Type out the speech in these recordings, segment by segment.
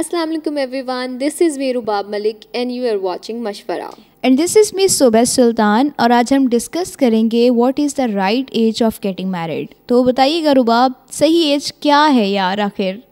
अस्सलाम वालेकुम everyone this is me Rubab Malik and you are watching Mashwara and this is me Subah Sultan और आज हम डिस्कस करेंगे what is the right age of getting married तो बताइएगा रुबाब सही एज क्या है यार आखिर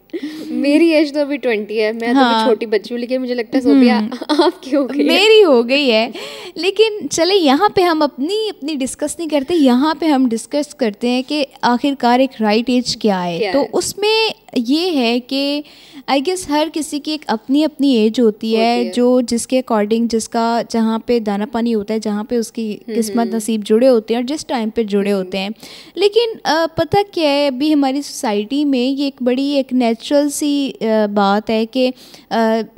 मेरी एज तो अभी ट्वेंटी है मैं तो हाँ. तो छोटी बच्ची हूँ लेकिन मुझे लगता है सोफिया हम्म। आपकी हो गई मेरी हो गई है लेकिन चले यहाँ पे हम अपनी अपनी डिस्कस नहीं करते यहाँ पे हम डिस्कस करते हैं कि आखिरकार एक राइट एज क्या है क्या तो है? उसमें ये है कि आई गेस हर किसी की एक अपनी अपनी एज होती है, है जो जिसके अकॉर्डिंग जिसका जहाँ पे दाना पानी होता है जहाँ पे उसकी हम्म, किस्मत हम्म। नसीब जुड़े होते हैं और जिस टाइम पे जुड़े हम्म। होते हैं लेकिन आ, पता क्या है अभी हमारी सोसाइटी में ये एक बड़ी एक नेचुरल सी आ, बात है कि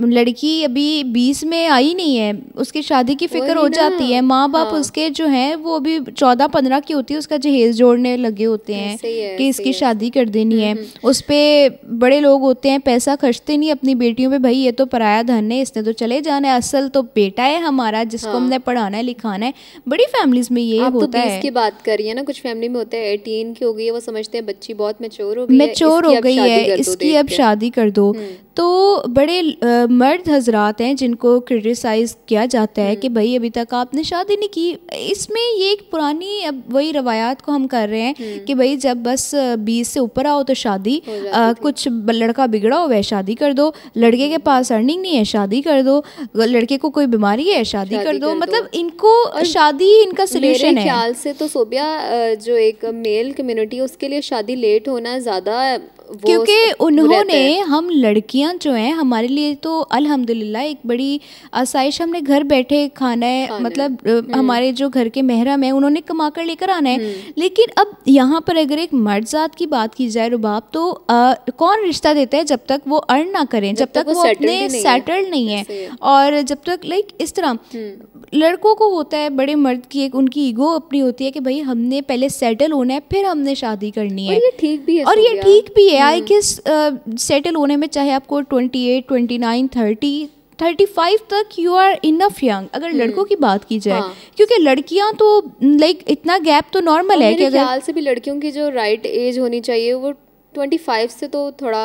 लड़की अभी बीस में आई नहीं है उसकी शादी की फ़िक्र हो जाती है माँ बाप हाँ। उसके जो है वो अभी चौदह पंद्रह की होती है उसका जहेज जोड़ने लगे होते हैं है, कि इसकी शादी कर देनी है हम्म, हम्म। उस पर बड़े लोग होते हैं पैसा खर्चते नहीं अपनी बेटियों पे भाई ये तो पराया धन है इसने तो चले जाना है असल तो बेटा है हमारा जिसको हमने हाँ। पढ़ाना है लिखाना है बड़ी फैमिलीज में ये तो होता है की बात करिए ना कुछ फैमिली में होता है एटीन की हो गई है वो समझते हैं बच्ची बहुत मेच्योर हो गई है मेच्योर हो गई है इसकी अब शादी कर दो हम्म। तो बड़े आ, मर्द हजरात हैं जिनको क्रिटिसाइज़ किया जाता है कि हम्म। भाई अभी तक आपने शादी नहीं की इसमें ये एक पुरानी अब वही रवायात को हम कर रहे हैं हम्म। कि भाई जब बस बीस से ऊपर आओ तो शादी आ, कुछ लड़का बिगड़ा हुआ है शादी कर दो लड़के के पास अर्निंग नहीं है शादी कर दो लड़के को कोई बीमारी है शादी, शादी कर दो मतलब इनको शादी इनका सलूशन है ख्याल से तो सोबिया जो एक मेल कम्युनिटी है उसके लिए शादी लेट होना ज़्यादा क्योंकि उन्होंने हम लड़कियां जो हैं हमारे लिए तो अल्हम्दुलिल्लाह एक बड़ी आसाइश हमने घर बैठे खाना है मतलब हम्म। हमारे जो घर के महरम है उन्होंने कमा कर लेकर आना है हम्म। लेकिन अब यहाँ पर अगर एक मर्द जात की बात की जाए रुबाब तो आ, कौन रिश्ता देता है जब तक वो अर्न ना करें जब, जब तक, तक वो अपने सेटल्ड नहीं है और जब तक लाइक इस तरह हम्म। लड़कों को होता है बड़े मर्द की एक उनकी ईगो अपनी होती है कि भाई हमने पहले सेटल होना है फिर हमने शादी करनी है और ये ठीक भी है और ये ठीक भी है आई गेस सेटल होने में चाहे आपको twenty eight twenty nine thirty thirty five तक यू आर इनफ यंग अगर हम्म। लड़कों की बात की जाए हाँ। क्योंकि लड़कियां तो लाइक इतना गैप तो नॉर्मल है कि अगर से भी लड़कियों की जो राइट एज होनी चाहिए वो ट्वेंटी फाइव से तो थोड़ा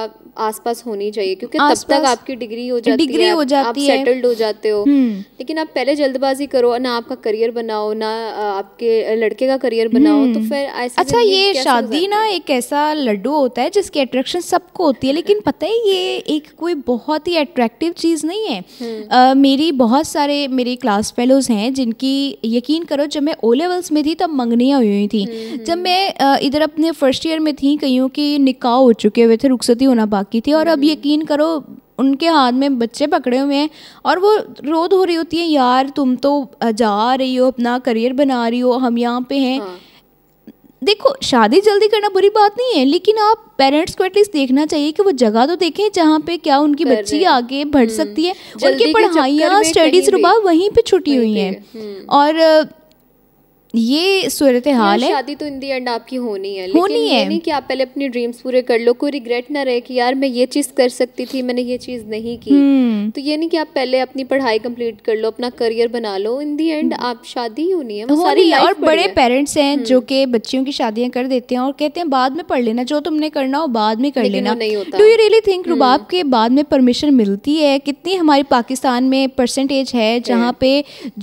आसपास होनी चाहिए क्योंकि तब तक आपकी डिग्री हो जाती डिग्री है हो जाती आप सेटल्ड हो जाते हो हम्म। लेकिन आप पहले जल्दबाजी करो ना आपका करियर बनाओ ना आपके लड़के का करियर बनाओ तो हम्म। फिर अच्छा ये शादी ना एक ऐसा लड्डू होता है जिसकी अट्रैक्शन सबको होती है लेकिन पता है ये एक कोई बहुत ही अट्रैक्टिव चीज़ नहीं है हम्म। मेरी बहुत सारे मेरे क्लास फेलोज़ हैं जिनकी यकीन करो जब मैं ओ लेवल्स में थी तब मंगनियाँ हुई हुई थी जब मैं इधर अपने फर्स्ट ईयर में थी कहीं की टिकाऊ हो चुके हुए थे रुखसती होना बाकी थी और अब हम्म। यकीन करो उनके हाथ में बच्चे पकड़े हुए हैं और वो रोध हो रही होती है यार तुम तो जा रही हो अपना करियर बना रही हो हम यहाँ पे हैं हाँ। देखो शादी जल्दी करना बुरी बात नहीं है लेकिन आप पेरेंट्स को एटलीस्ट देखना चाहिए कि वो जगह तो देखें जहाँ पे क्या उनकी बच्ची आगे बढ़ हम्म। सकती है उनकी पढ़ाइयाँ स्टडीज रुबा वहीं पे छुट्टी हुई हैं हम्म। और ये सूरत हाल है शादी तो इन दी एंड आपकी होनी है लेकिन होनी है नहीं कि आप पहले अपनी ड्रीम्स पूरे कर लो कोई रिग्रेट ना रहे कि यार मैं ये चीज़ कर सकती थी मैंने ये चीज़ नहीं की हम्म। तो ये नहीं कि आप पहले अपनी पढ़ाई कंप्लीट कर लो अपना करियर बना लो इन दी एंड आप शादी ही होनी है होनी है और बड़े पेरेंट्स हैं हम्म। जो कि बच्चियों की शादियाँ कर देते हैं और कहते हैं बाद में पढ़ लेना जो तुमने करना हो बाद में कर लेना do you really think Rubab के बाद में परमिशन मिलती है कितनी हमारी पाकिस्तान में परसेंटेज है जहाँ पे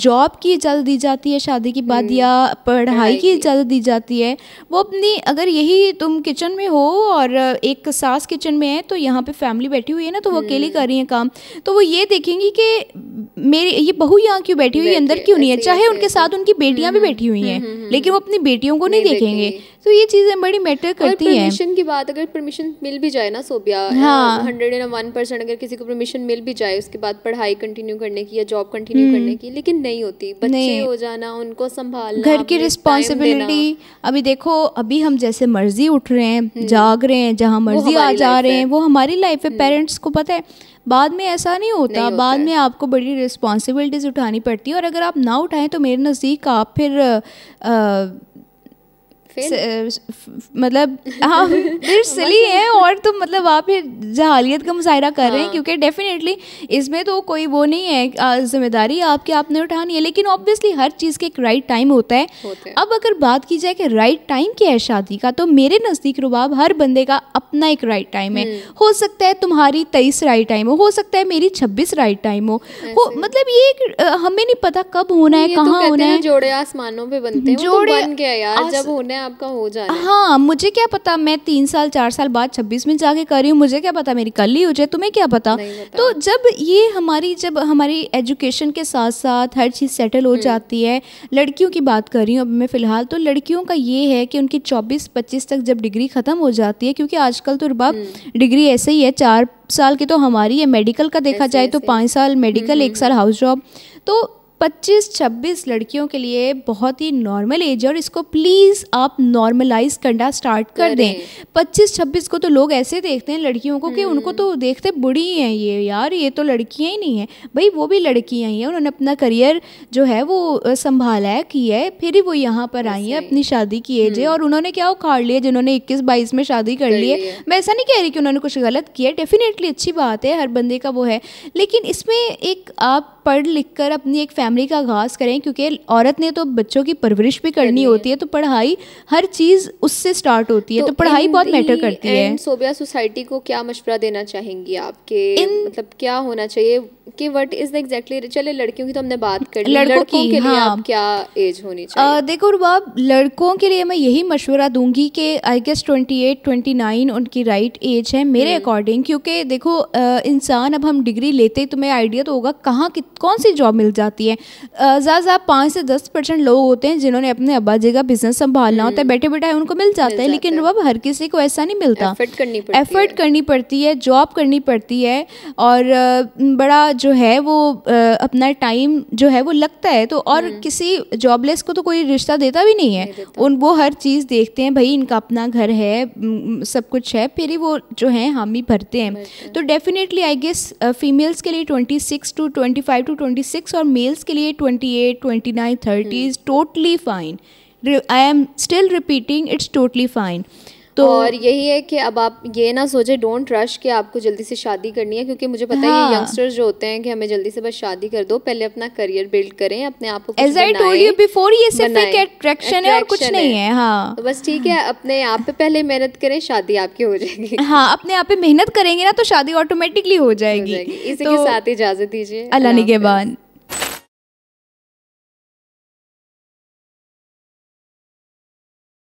जॉब की इजाज़त दी जाती है शादी के बाद हम्म। या या पढ़ाई की इजाज़त दी जाती है वो अपनी अगर यही तुम किचन में हो और एक सास किचन में है तो यहाँ पे फैमिली बैठी हुई है ना तो वो अकेली कर रही है काम तो वो ये देखेंगी कि मेरी ये बहू यहाँ क्यों बैठी हुई है अंदर क्यों नहीं है चाहे उनके साथ उनकी बेटियाँ भी हम्म, बैठी हुई हम्म, हैं हम्म, लेकिन वो अपनी बेटियों को नहीं देखेंगे तो ये चीज़ें बड़ी मैटर करती हैं परमिशन की बात अगर परमिशन मिल भी जाए ना Sobia hundred and one percent अगर किसी को परमिशन मिल भी जाए उसके बाद पढ़ाई कंटिन्यू करने की या जॉब कंटिन्यू करने हम्म। की लेकिन नहीं होती बच्चे हो जाना उनको संभालना घर की रिस्पॉन्सिबिलिटी अभी देखो अभी हम जैसे मर्जी उठ रहे हैं हम्म। जाग रहे हैं जहाँ मर्जी आ जा रहे हैं वो हमारी लाइफ है पेरेंट्स हम्म। को पता है बाद में ऐसा नहीं होता, नहीं होता बाद में आपको बड़ी रिस्पॉन्सिबिलिटीज़ उठानी पड़ती है और अगर आप ना उठाएं तो मेरे नज़दीक आप फिर आ, मतलब हाँ फिर सिली है और तुम तो मतलब आप ये जहालियत का मुजाहरा कर रहे हैं हाँ। क्योंकि डेफिनेटली इसमें तो कोई वो नहीं है जिम्मेदारी आपके आपने उठानी है लेकिन ऑब्वियसली हर चीज़ के एक राइट टाइम होता है अब अगर बात की जाए कि राइट टाइम क्या है शादी का तो मेरे नज़दीक रुबाब हर बंदे का अपना एक राइट टाइम है हम्म। हो सकता है तुम्हारी तेईस राइट टाइम हो हो सकता है मेरी छब्बीस राइट टाइम हो मतलब ये हमें नहीं पता कब होना है तो कहाँ होना है जोड़े आसमानों पर बनते हैं तो जोड़े यार जब होना है आपका हो जाए हाँ मुझे क्या पता मैं तीन साल चार साल बाद छब्बीस में जाके कर रही हूँ मुझे क्या पता मेरी कल ही हो जाए तुम्हें क्या पता तो जब ये हमारी जब हमारी एजुकेशन के साथ साथ हर चीज़ सेटल हो हम्म। जाती है लड़कियों की बात कर रही हूँ अब मैं फ़िलहाल तो लड़कियों का ये है कि उनकी चौबीस पच्चीस तक जब डिग्री ख़त्म हो जाती है क्योंकि आजकल तो रबाब डिग्री हम्म। ऐसे ही है चार साल की तो हमारी है मेडिकल का देखा जाए तो पाँच साल मेडिकल हम्म, एक साल हाउस जॉब तो 25-26 लड़कियों के लिए बहुत ही नॉर्मल एज है और इसको प्लीज़ आप नॉर्मलाइज करना स्टार्ट कर दें 25-26 को तो लोग ऐसे देखते हैं लड़कियों को कि हम्म। उनको तो देखते बुढ़ी हैं ये यार ये तो लड़कियां ही नहीं हैं भाई वो भी लड़कियां ही हैं उन्होंने अपना करियर जो है वो संभाला है की है फिर ही वो यहाँ पर आई हैं अपनी शादी की एज है हम्म। और उन्होंने क्या उखाड़ लिया जिन्होंने इक्कीस बाईस में शादी कर ली है मैं ऐसा नहीं कह रही कि उन्होंने कुछ गलत किया डेफिनेटली अच्छी बात है हर बंदे का वो है लेकिन इसमें एक आप पढ़ लिख कर अपनी एक फैमिली का आगाज करें क्योंकि औरत ने तो बच्चों की परवरिश भी करनी होती है तो पढ़ाई हर चीज़ उससे स्टार्ट होती है तो, तो पढ़ाई बहुत मैटर करती है सोबिया सोसाइटी को क्या मशवरा देना चाहेंगी आपके मतलब क्या होना चाहिए कि व्हाट इज एग्जैक्टली चले लड़कियों की तो हमने बात कर ली लड़कों, लड़कों की, के हाँ. लिए आप क्या एज होनी चाहिए आ, देखो रुबाब लड़कों के लिए मैं यही मशवरा दूंगी कि आई गेस 28 29 नाइन उनकी राइट एज है मेरे अकॉर्डिंग हम्म। क्योंकि देखो इंसान अब हम डिग्री लेते तो मैं आइडिया तो होगा कहाँ कौन सी जॉब मिल जाती है ज़्यादा ज़्यादा पाँच से दस परसेंट लोग होते हैं जिन्होंने अपने अब्बा जी का बिजनेस संभालना होता है हम्म। बैठे बैठे उनको मिल जाता है लेकिन रुबाब हर किसी को ऐसा नहीं मिलता एफर्ट करनी पड़ती है जॉब करनी पड़ती है और बड़ा जो है वो अपना टाइम जो है वो लगता है तो और हम्म। किसी जॉबलेस को तो कोई रिश्ता देता भी नहीं है नहीं उन वो हर चीज़ देखते हैं भाई इनका अपना घर है सब कुछ है फिर ही वो जो है हम ही भरते हैं तो डेफिनेटली आई गेस फीमेल्स के लिए twenty six to twenty five to twenty six और मेल्स के लिए twenty eight twenty nine thirty is totally fine I am still repeating it's totally fine तो और यही है कि अब आप ये ना सोचे डोंट रश कि आपको जल्दी से शादी करनी है क्योंकि मुझे पता हाँ। है ये यंगस्टर्स हाँ। जो होते हैं कि हमें जल्दी से बस शादी कर दो पहले अपना करियर बिल्ड करें अपने आप को as I told you before ये सिर्फ एक अट्रैक्शन है और कुछ नहीं है हाँ तो बस ठीक है अपने आप पे पहले मेहनत करें शादी आपकी हो जाएगी हाँ अपने आप पे मेहनत करेंगे ना तो शादी ऑटोमेटिकली हो जाएगी इसी तो के साथ इजाजत दीजिए अल्लाह निगेबान